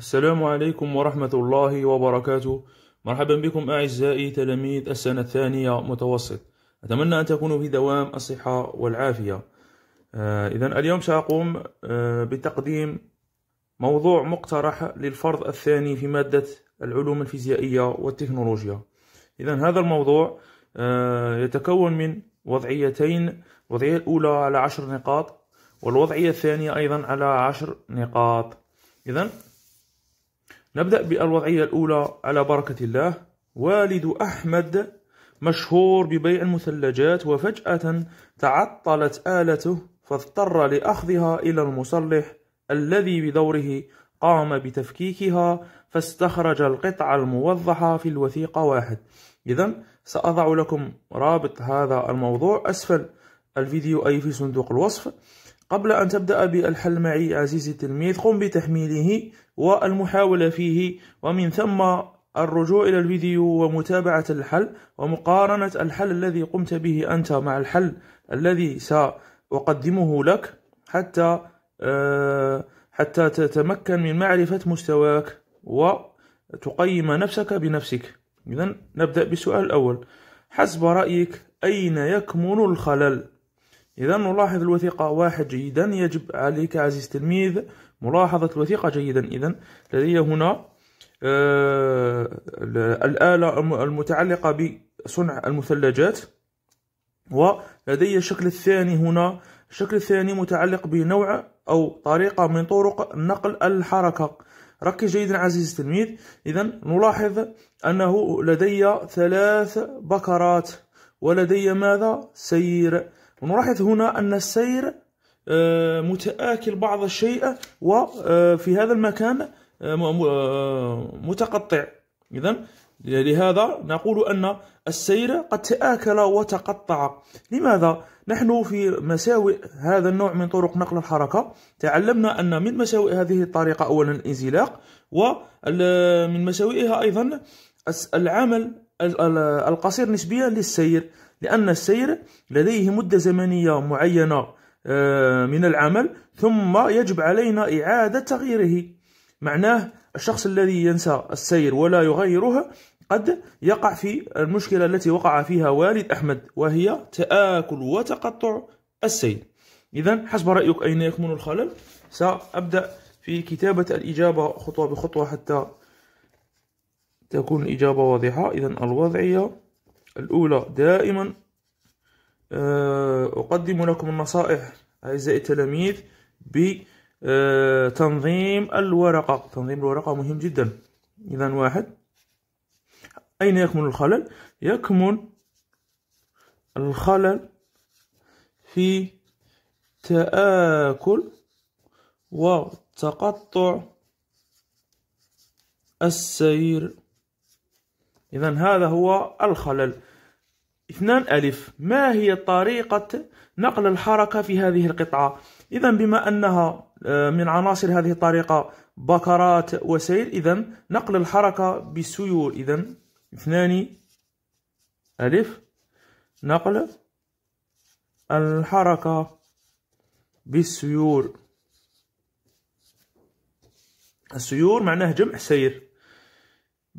السلام عليكم ورحمة الله وبركاته مرحبا بكم أعزائي تلاميذ السنة الثانية متوسط أتمنى أن تكونوا في دوام الصحة والعافية آه، إذا اليوم سأقوم آه، بتقديم موضوع مقترح للفرض الثاني في مادة العلوم الفيزيائية والتكنولوجيا إذا هذا الموضوع آه، يتكون من وضعيتين الوضعية الأولى على عشر نقاط والوضعية الثانية أيضا على عشر نقاط إذا نبدأ بالوضعية الأولى على بركة الله والد أحمد مشهور ببيع المثلجات وفجأة تعطلت آلته فاضطر لأخذها إلى المصلح الذي بدوره قام بتفكيكها فاستخرج القطعة الموضحة في الوثيقة واحد إذا سأضع لكم رابط هذا الموضوع أسفل الفيديو أي في صندوق الوصف قبل أن تبدأ بالحل معي عزيزي التلميذ قم بتحميله والمحاولة فيه ومن ثم الرجوع إلى الفيديو ومتابعة الحل ومقارنة الحل الذي قمت به أنت مع الحل الذي سأقدمه لك حتى آه، حتى تتمكن من معرفة مستواك وتقيم نفسك بنفسك إذا نبدأ بالسؤال الأول حسب رأيك أين يكمن الخلل إذا نلاحظ الوثيقة واحد جيدا يجب عليك عزيز التلميذ ملاحظة الوثيقة جيدا إذا لدي هنا آه، الآلة المتعلقة بصنع المثلجات ولدي الشكل الثاني هنا الشكل الثاني متعلق بنوع أو طريقة من طرق نقل الحركة ركز جيدا عزيزي التلميذ إذا نلاحظ أنه لدي ثلاث بكرات ولدي ماذا سير ونلاحظ هنا أن السير آه، متآكل بعض الشيء وفي آه، هذا المكان آه، متقطع إذا لهذا نقول أن السير قد تآكل وتقطع لماذا؟ نحن في مساوئ هذا النوع من طرق نقل الحركة تعلمنا أن من مساوئ هذه الطريقة أولا الانزلاق ومن مساوئها أيضا العمل القصير نسبيا للسير لأن السير لديه مدة زمنية معينة آه، من العمل ثم يجب علينا إعادة تغييره معناه الشخص الذي ينسى السير ولا يغيرها قد يقع في المشكلة التي وقع فيها والد أحمد وهي تآكل وتقطع السير إذا حسب رأيك أين يكمن الخلل؟ سأبدأ في كتابة الإجابة خطوة بخطوة حتى تكون الإجابة واضحة إذا الوضعية الأولى دائما آه، أقدم لكم النصائح أعزائي التلاميذ بتنظيم الورقة تنظيم الورقة مهم جدا إذا واحد أين يكمن الخلل؟ يكمن الخلل في تآكل وتقطع السير إذا هذا هو الخلل اثنان ألف ما هي طريقة نقل الحركة في هذه القطعة إذا بما أنها آه، من عناصر هذه الطريقة بكرات وسير إذا نقل الحركة بالسيول إذا اثنان ألف نقل الحركة بالسيور السيور معناه جمع سير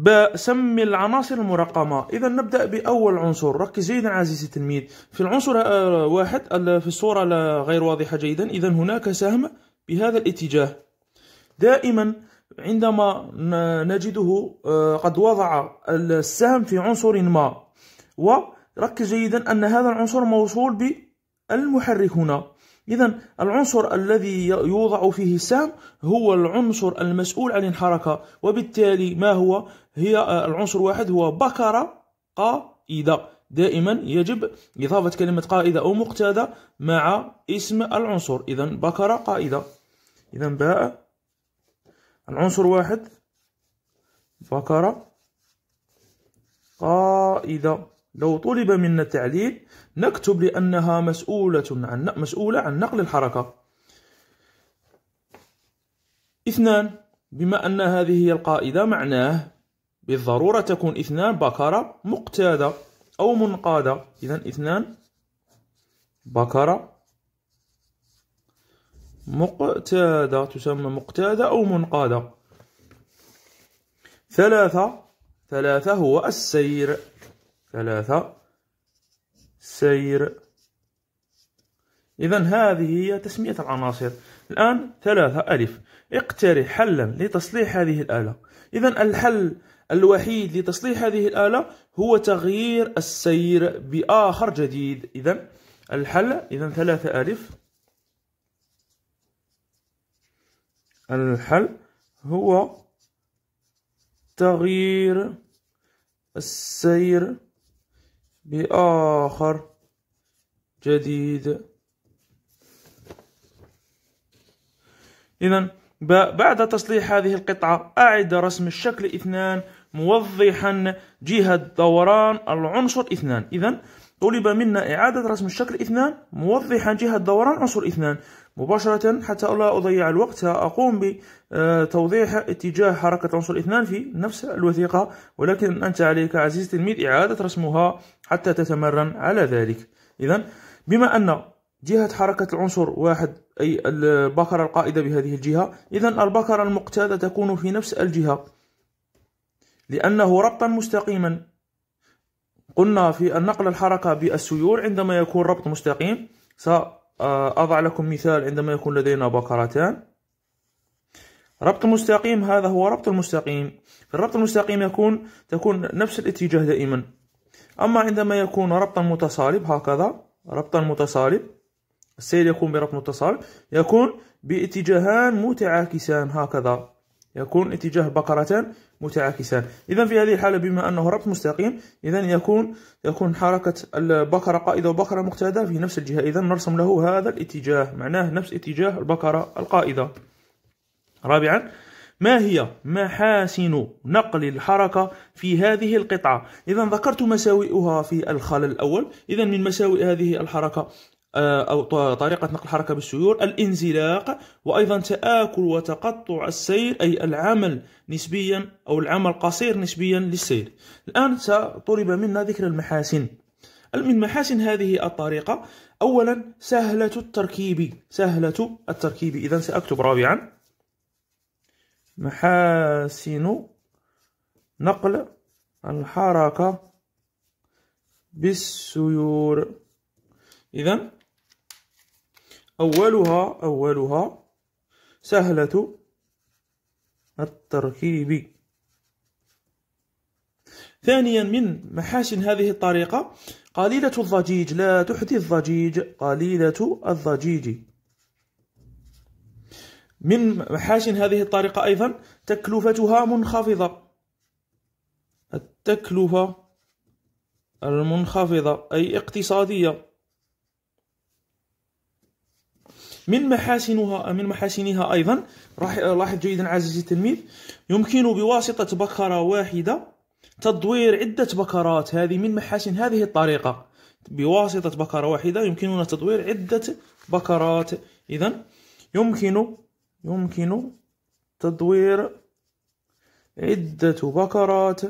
بسمي العناصر المرقمة إذا نبدأ بأول عنصر ركز جيدا عزيزي التلميذ في العنصر آه، واحد في الصورة غير واضحة جيدا إذا هناك سهم بهذا الاتجاه دائما عندما نجده آه، قد وضع السهم في عنصر ما وركز جيدا أن هذا العنصر موصول بالمحرك هنا إذا العنصر الذي يوضع فيه السهم هو العنصر المسؤول عن الحركة وبالتالي ما هو؟ هي آه، العنصر واحد هو بكرة قائدة دائما يجب إضافة كلمة قائدة أو مقتادة مع اسم العنصر إذا بكرة قائدة إذا باء العنصر واحد بكرة قائدة لو طلب منا التعليل نكتب لأنها مسؤولة عن مسؤولة عن نقل الحركة اثنان بما أن هذه هي القاعدة معناه بالضرورة تكون اثنان بكرة مقتادة أو منقادة إذا اثنان بكرة مقتادة تسمى مقتادة أو منقادة ثلاثة ثلاثة هو السير ثلاثة سير إذا هذه هي تسمية العناصر الآن ثلاثة ألف اقترح حلا لتصليح هذه الآلة إذا الحل الوحيد لتصليح هذه الآلة هو تغيير السير بآخر جديد إذا الحل إذا ثلاثة ألف الحل هو تغيير السير بآخر جديد إذا بعد تصليح هذه القطعة أعد رسم الشكل اثنان موضحا جهة دوران العنصر اثنان إذا طلب منا إعادة رسم الشكل اثنان موضحا جهة دوران عنصر اثنان مباشرة حتى لا أضيع الوقت سأقوم بتوضيح اتجاه حركة عنصر الاثنان في نفس الوثيقة ولكن أنت عليك عزيزي التلميذ إعادة رسمها حتى تتمرن على ذلك إذا بما أن جهة حركة العنصر واحد أي البكرة القائدة بهذه الجهة إذا البكرة المقتادة تكون في نفس الجهة لأنه ربطا مستقيما قلنا في النقل الحركة بالسيول عندما يكون ربط مستقيم س آه، أضع لكم مثال عندما يكون لدينا بقرتان ربط مستقيم هذا هو ربط المستقيم في الربط المستقيم يكون تكون نفس الاتجاه دائما أما عندما يكون ربطا متصالب هكذا ربطا متصالب السير يكون بربط متصالب يكون باتجاهان متعاكسان هكذا يكون اتجاه بقرتان متعاكسان اذا في هذه الحاله بما انه ربط مستقيم اذا يكون يكون حركه البقره قائده وبقره مقتاده في نفس الجهه اذا نرسم له هذا الاتجاه معناه نفس اتجاه البقره القائده رابعا ما هي محاسن نقل الحركة في هذه القطعة؟ إذا ذكرت مساوئها في الخلل الأول، إذا من مساوئ هذه الحركة آه، أو طريقة نقل الحركة بالسيول الانزلاق وأيضا تآكل وتقطع السير أي العمل نسبيا أو العمل قصير نسبيا للسير الآن طلب منا ذكر المحاسن من محاسن هذه الطريقة أولا سهلة التركيب سهلة التركيب إذا سأكتب رابعا محاسن نقل الحركة بالسيور إذا أولها أولها سهلة التركيب ثانيا من محاسن هذه الطريقة قليلة الضجيج لا تحدي الضجيج قليلة الضجيج من محاسن هذه الطريقة أيضا تكلفتها منخفضة التكلفة المنخفضة أي اقتصادية من محاسنها من محاسنها أيضا راح لاحظ جيدا عزيزي التلميذ يمكن بواسطة بكرة واحدة تدوير عدة بكرات هذه من محاسن هذه الطريقة بواسطة بكرة واحدة يمكننا تدوير عدة بكرات إذا يمكن يمكن تدوير عدة بكرات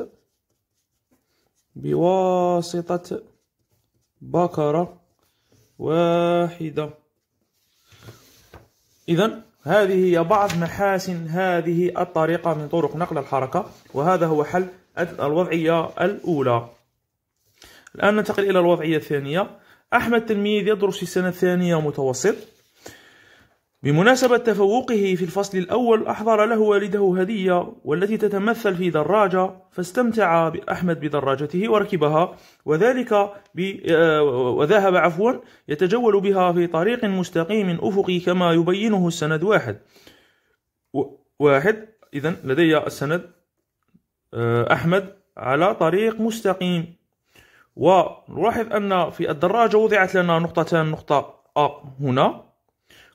بواسطة بكرة واحدة إذا هذه هي بعض محاسن هذه الطريقة من طرق نقل الحركة وهذا هو حل الوضعية الأولى الآن ننتقل إلى الوضعية الثانية أحمد تلميذ يدرس في السنة الثانية متوسط بمناسبة تفوقه في الفصل الأول أحضر له والده هدية والتي تتمثل في دراجة فاستمتع أحمد بدراجته وركبها وذلك آه، وذهب عفوا يتجول بها في طريق مستقيم أفقي كما يبينه السند واحد واحد إذا لدي السند آه، أحمد على طريق مستقيم ونلاحظ أن في الدراجة وضعت لنا نقطتان نقطة أ هنا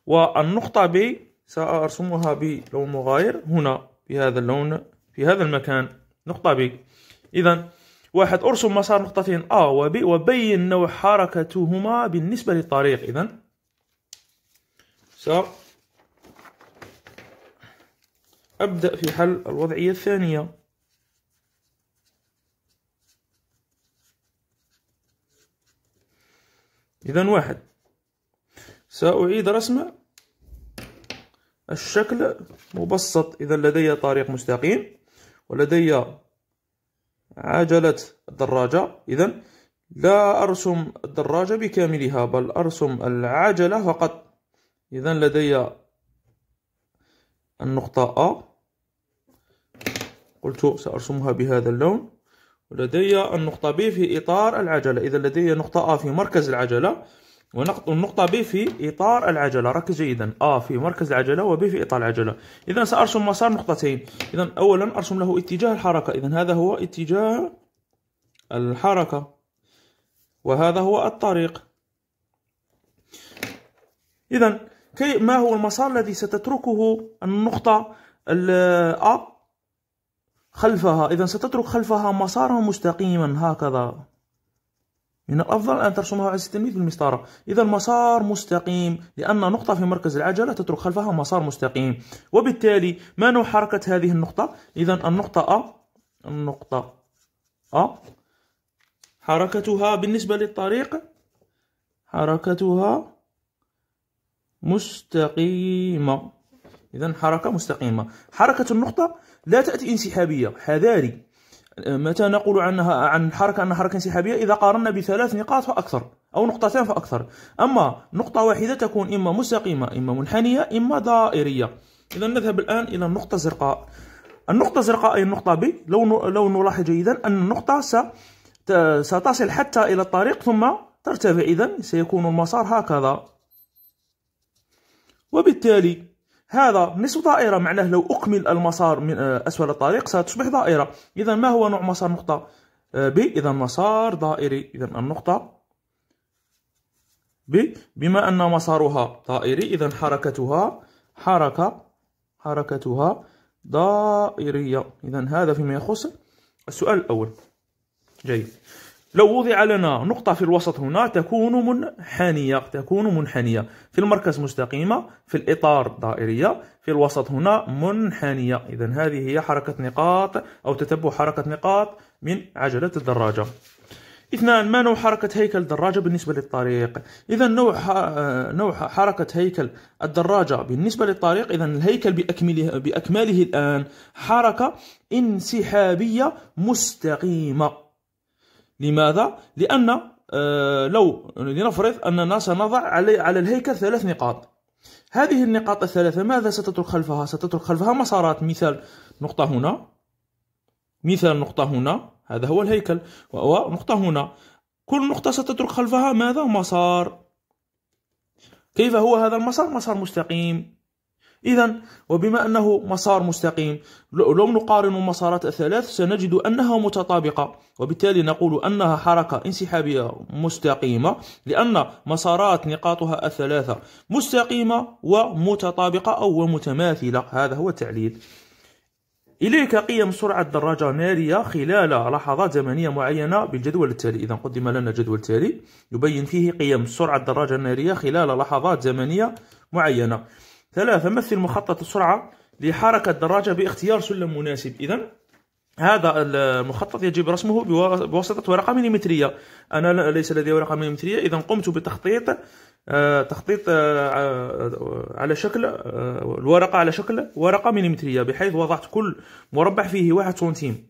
والنقطة B سأرسمها بلون مغاير هنا بهذا اللون في هذا المكان نقطة B إذا واحد أرسم مسار نقطتين A و B وبين نوع حركتهما بالنسبة للطريق إذا سأبدأ في حل الوضعية الثانية إذا واحد سأعيد رسم الشكل مبسط إذا لدي طريق مستقيم ولدي عجلة الدراجة إذا لا أرسم الدراجة بكاملها بل أرسم العجلة فقط إذا لدي النقطة أ قلت سأرسمها بهذا اللون ولدي النقطة B في إطار العجلة إذا لدي نقطة A في مركز العجلة والنقطة ب في إطار العجلة ركز جيدا آ في مركز العجلة و ب في إطار العجلة إذا سأرسم مسار نقطتين إذا أولا أرسم له اتجاه الحركة إذا هذا هو اتجاه الحركة وهذا هو الطريق إذا ما هو المسار الذي ستتركه النقطة أ خلفها إذا ستترك خلفها مسارا مستقيما هكذا من الأفضل أن ترسمه على 600 بالمسطرة إذا المسار مستقيم لأن نقطة في مركز العجلة تترك خلفها مسار مستقيم وبالتالي ما نوع حركة هذه النقطة إذا النقطة أ النقطة أ حركتها بالنسبة للطريق حركتها مستقيمة إذا حركة مستقيمة حركة النقطة لا تأتي انسحابية حذاري متى نقول عنها عن الحركة أنها حركة انسحابية إذا قارنا بثلاث نقاط فأكثر أو نقطتان فأكثر أما نقطة واحدة تكون إما مستقيمة إما منحنية إما دائرية إذا نذهب الآن إلى النقطة الزرقاء النقطة الزرقاء أي النقطة ب لو لو نلاحظ جيدا أن النقطة ستصل حتى إلى الطريق ثم ترتفع إذا سيكون المسار هكذا وبالتالي هذا نصف دائرة معناه لو أكمل المسار من آه، أسفل الطريق ستصبح دائرة إذا ما هو نوع مسار نقطة آه، ب إذا مسار دائري إذا النقطة ب بما أن مسارها دائري إذا حركتها حركة حركتها دائرية إذا هذا فيما يخص السؤال الأول جيد لو وضع لنا نقطة في الوسط هنا تكون منحنية تكون منحنية في المركز مستقيمة في الإطار دائرية في الوسط هنا منحنية إذا هذه هي حركة نقاط أو تتبع حركة نقاط من عجلة الدراجة اثنان ما نوع حركة هيكل الدراجة بالنسبة للطريق؟ إذا نوع آه، نوع حركة هيكل الدراجة بالنسبة للطريق إذا الهيكل بأكمله بأكمله الآن حركة انسحابية مستقيمة لماذا؟ لأن آه، لو لنفرض أننا سنضع علي على الهيكل ثلاث نقاط هذه النقاط الثلاثة ماذا ستترك خلفها؟ ستترك خلفها مسارات مثال نقطة هنا مثال نقطة هنا هذا هو الهيكل ونقطة هنا كل نقطة ستترك خلفها ماذا؟ مسار كيف هو هذا المسار؟ مسار مستقيم إذا وبما أنه مسار مستقيم لو نقارن المسارات الثلاث سنجد أنها متطابقة وبالتالي نقول أنها حركة انسحابية مستقيمة لأن مسارات نقاطها الثلاثة مستقيمة ومتطابقة أو ومتماثلة هذا هو التعليل إليك قيم سرعة دراجة نارية خلال لحظات زمنية معينة بالجدول التالي إذا قدم لنا الجدول التالي يبين فيه قيم سرعة الدراجة النارية خلال لحظات زمنية معينة ثلاثة مثل مخطط السرعة لحركة دراجة باختيار سلم مناسب إذا هذا المخطط يجب رسمه بواسطة ورقة مليمترية أنا ليس لدي ورقة مليمترية إذا قمت بتخطيط آه، تخطيط آه، آه، على شكل الورقة على شكل ورقة مليمترية بحيث وضعت كل مربع فيه واحد سنتيم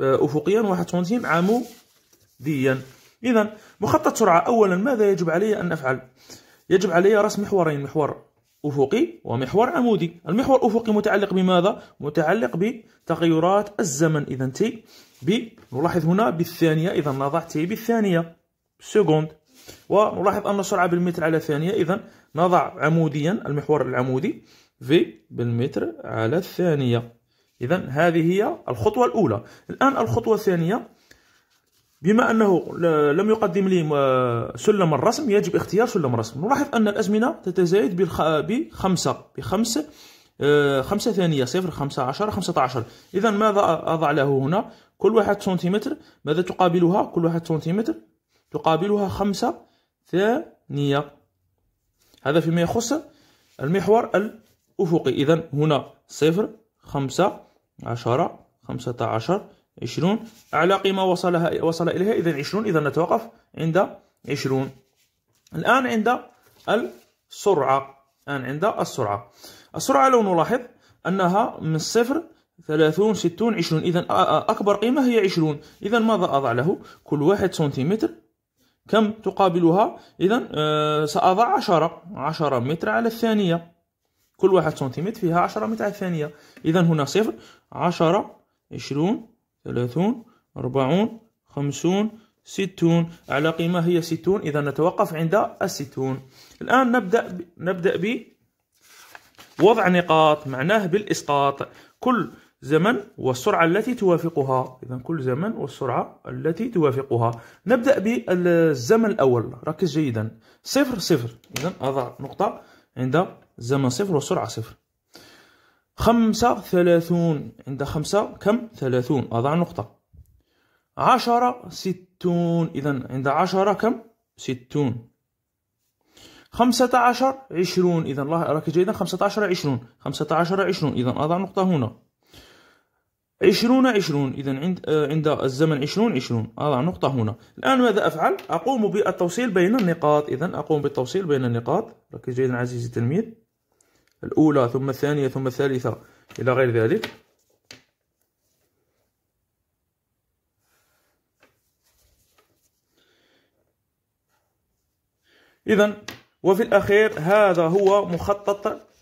أفقيا واحد سنتيم عموديا إذا مخطط سرعة أولا ماذا يجب علي أن أفعل؟ يجب علي رسم محورين محور أفقي ومحور عمودي المحور الأفقي متعلق بماذا؟ متعلق بتغيرات الزمن إذا تي نلاحظ هنا بالثانية إذا نضع تي بالثانية سكوند ونلاحظ أن السرعة بالمتر على ثانية إذا نضع عموديا المحور العمودي في بالمتر على الثانية إذا هذه هي الخطوة الأولى الآن الخطوة الثانية بما انه لم يقدم لي آه، سلم الرسم يجب اختيار سلم الرسم نلاحظ ان الازمنه تتزايد بخمسه بخمسه آه، خمسة ثانية صفر خمسة عشر خمسة عشر إذا ماذا أضع له هنا كل واحد سنتيمتر ماذا تقابلها كل واحد سنتيمتر تقابلها خمسة ثانية هذا فيما يخص المحور الأفقي إذا هنا صفر خمسة عشرة خمسة عشر 20 أعلى قيمة وصلها وصل إليها إذا 20 إذا نتوقف عند 20 الآن عند السرعة الآن عند السرعة السرعة لو نلاحظ أنها من الصفر 30 60 20 إذا أكبر قيمة هي 20 إذا ماذا أضع له كل واحد سنتيمتر كم تقابلها إذا آه، سأضع 10 10 متر على الثانية كل واحد سنتيمتر فيها 10 متر على الثانية إذا هنا صفر 10 20 ثلاثون أربعون خمسون ستون على قيمة هي ستون إذا نتوقف عند الستون الآن نبدأ نبدأ ب وضع نقاط معناه بالإسقاط كل زمن والسرعة التي توافقها إذا كل زمن والسرعة التي توافقها نبدأ بالزمن الأول ركز جيدا صفر صفر إذا أضع نقطة عند زمن صفر وسرعة صفر خمسة ثلاثون عند خمسة كم ثلاثون أضع نقطة عشرة ستون إذا عند عشرة كم ستون خمسة عشر عشرون إذا الله راك جيدا خمسة عشر عشرون خمسة عشر عشرون إذا أضع نقطة هنا عشرون عشرون إذا عند آه، عند الزمن عشرون عشرون أضع نقطة هنا الآن ماذا أفعل؟ أقوم بالتوصيل بين النقاط إذا أقوم بالتوصيل بين النقاط ركز جيدا عزيزي التلميذ الأولى ثم الثانية ثم الثالثة إلى غير ذلك إذا وفي الأخير هذا هو مخطط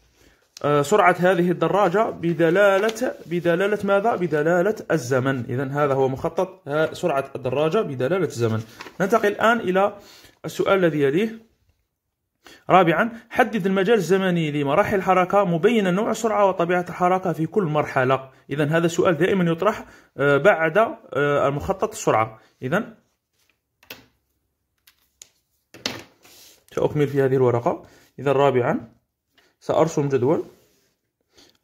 آه، سرعة هذه الدراجة بدلالة بدلالة ماذا؟ بدلالة الزمن إذا هذا هو مخطط سرعة الدراجة بدلالة الزمن ننتقل الآن إلى السؤال الذي يليه رابعا حدد المجال الزمني لمراحل الحركة مبينا نوع السرعة وطبيعة الحركة في كل مرحلة إذا هذا سؤال دائما يطرح آه، بعد آه، المخطط السرعة إذا سأكمل في هذه الورقة إذا رابعا سأرسم جدول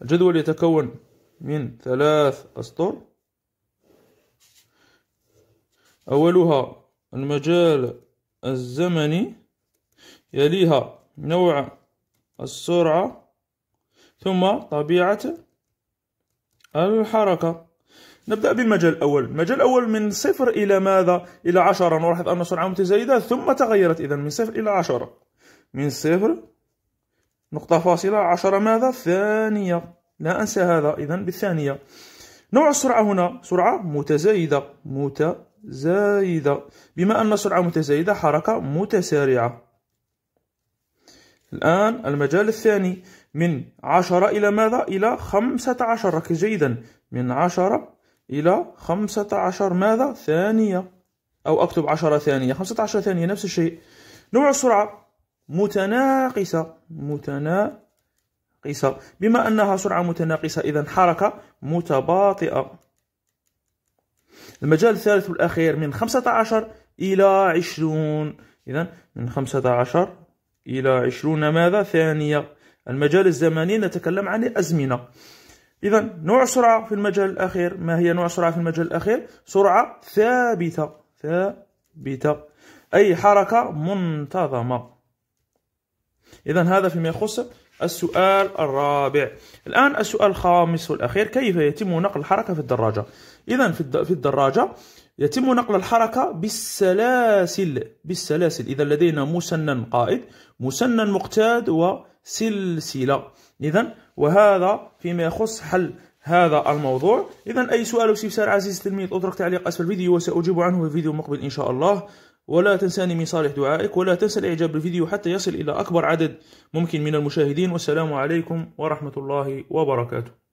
الجدول يتكون من ثلاث أسطر أولها المجال الزمني يليها نوع السرعة ثم طبيعة الحركة نبدأ بالمجال الأول المجال الأول من صفر إلى ماذا؟ إلى عشرة نلاحظ أن سرعة متزايدة ثم تغيرت إذا من صفر إلى عشرة من صفر نقطة فاصلة عشرة ماذا؟ ثانية لا أنسى هذا إذا بالثانية نوع السرعة هنا سرعة متزايدة متزايدة بما أن السرعة متزايدة حركة متسارعة الآن المجال الثاني من عشرة إلى ماذا؟ إلى خمسة عشر ركز جيدا من عشرة إلى خمسة عشر ماذا؟ ثانية أو أكتب عشرة ثانية خمسة عشر ثانية نفس الشيء نوع السرعة متناقصة متناقصة بما أنها سرعة متناقصة إذا حركة متباطئة المجال الثالث والأخير من خمسة عشر إلى عشرون إذا من خمسة عشر إلى عشرون ماذا ثانية المجال الزمني نتكلم عن أزمنة إذا نوع سرعة في المجال الأخير ما هي نوع سرعة في المجال الأخير سرعة ثابتة ثابتة أي حركة منتظمة إذا هذا فيما يخص السؤال الرابع الآن السؤال الخامس والأخير كيف يتم نقل الحركة في الدراجة إذا في الدراجة يتم نقل الحركة بالسلاسل بالسلاسل إذا لدينا مسنن قائد مسنن مقتاد وسلسلة إذا وهذا فيما يخص حل هذا الموضوع إذا أي سؤال أو استفسار عزيزي التلميذ اترك تعليق أسفل الفيديو وسأجيب عنه في فيديو مقبل إن شاء الله ولا تنساني من صالح دعائك ولا تنسى الإعجاب بالفيديو حتى يصل إلى أكبر عدد ممكن من المشاهدين والسلام عليكم ورحمة الله وبركاته